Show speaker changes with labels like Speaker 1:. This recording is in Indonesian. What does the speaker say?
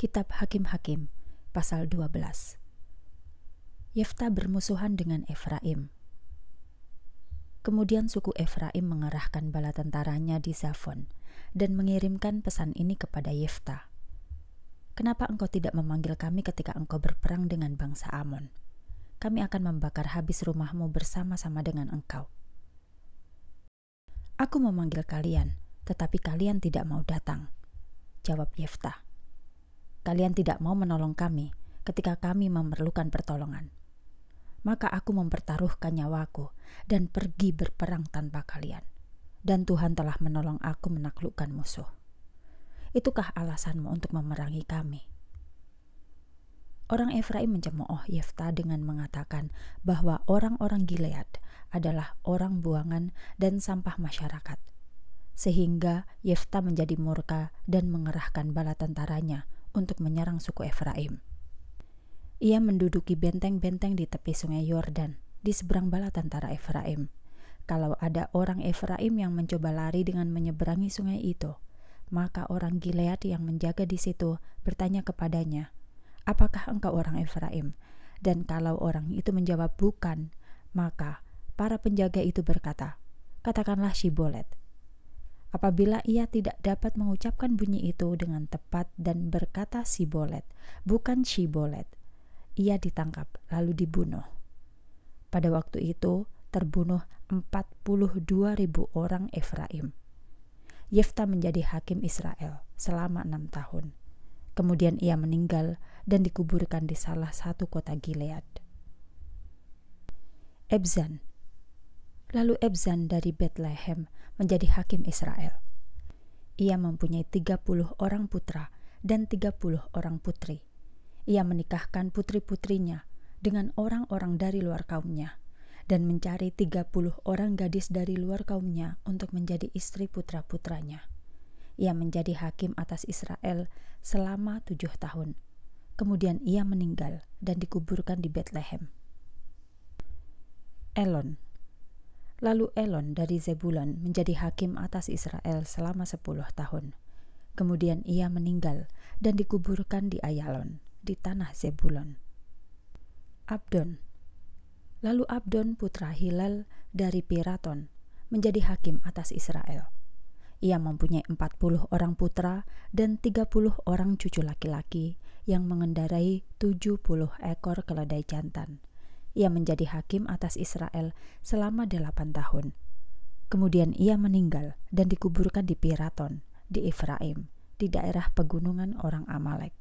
Speaker 1: Kitab Hakim-Hakim, pasal 12. Yefta bermusuhan dengan Efraim. Kemudian suku Efraim mengerahkan bala tentaranya di Zafon dan mengirimkan pesan ini kepada Yefta. Kenapa engkau tidak memanggil kami ketika engkau berperang dengan bangsa Amon? Kami akan membakar habis rumahmu bersama-sama dengan engkau. Aku memanggil kalian, tetapi kalian tidak mau datang. Jawab Yefta. Kalian tidak mau menolong kami ketika kami memerlukan pertolongan. Maka aku mempertaruhkan nyawaku dan pergi berperang tanpa kalian. Dan Tuhan telah menolong aku menaklukkan musuh. Itukah alasanmu untuk memerangi kami?' Orang Efraim mencemooh Yefta dengan mengatakan bahwa orang-orang Gilead adalah orang buangan dan sampah masyarakat. Sehingga Yefta menjadi murka dan mengerahkan bala tentaranya untuk menyerang suku Efraim. Ia menduduki benteng-benteng di tepi sungai Yordan, di seberang bala tentara Efraim. Kalau ada orang Efraim yang mencoba lari dengan menyeberangi sungai itu, maka orang Gilead yang menjaga di situ bertanya kepadanya, "Apakah engkau orang Efraim?" Dan kalau orang itu menjawab bukan, maka para penjaga itu berkata, "Katakanlah Shibolet." apabila ia tidak dapat mengucapkan bunyi itu dengan tepat dan berkata si bolet, bukan si bolet, Ia ditangkap lalu dibunuh. Pada waktu itu terbunuh 42 ribu orang Efraim. Yefta menjadi hakim Israel selama enam tahun. Kemudian ia meninggal dan dikuburkan di salah satu kota Gilead. Ebzan lalu Ebzan dari Bethlehem menjadi hakim Israel. Ia mempunyai 30 orang putra dan 30 orang putri. Ia menikahkan putri-putrinya dengan orang-orang dari luar kaumnya dan mencari 30 orang gadis dari luar kaumnya untuk menjadi istri putra-putranya. Ia menjadi hakim atas Israel selama tujuh tahun. Kemudian ia meninggal dan dikuburkan di Bethlehem. Elon Lalu Elon dari Zebulon menjadi hakim atas Israel selama sepuluh tahun. Kemudian ia meninggal dan dikuburkan di Ayalon, di tanah Zebulon. Abdon Lalu Abdon putra Hilal dari Piraton menjadi hakim atas Israel. Ia mempunyai empat puluh orang putra dan tiga puluh orang cucu laki-laki yang mengendarai tujuh puluh ekor keledai jantan ia menjadi hakim atas Israel selama delapan tahun. Kemudian ia meninggal dan dikuburkan di Piraton, di Efraim, di daerah pegunungan orang Amalek.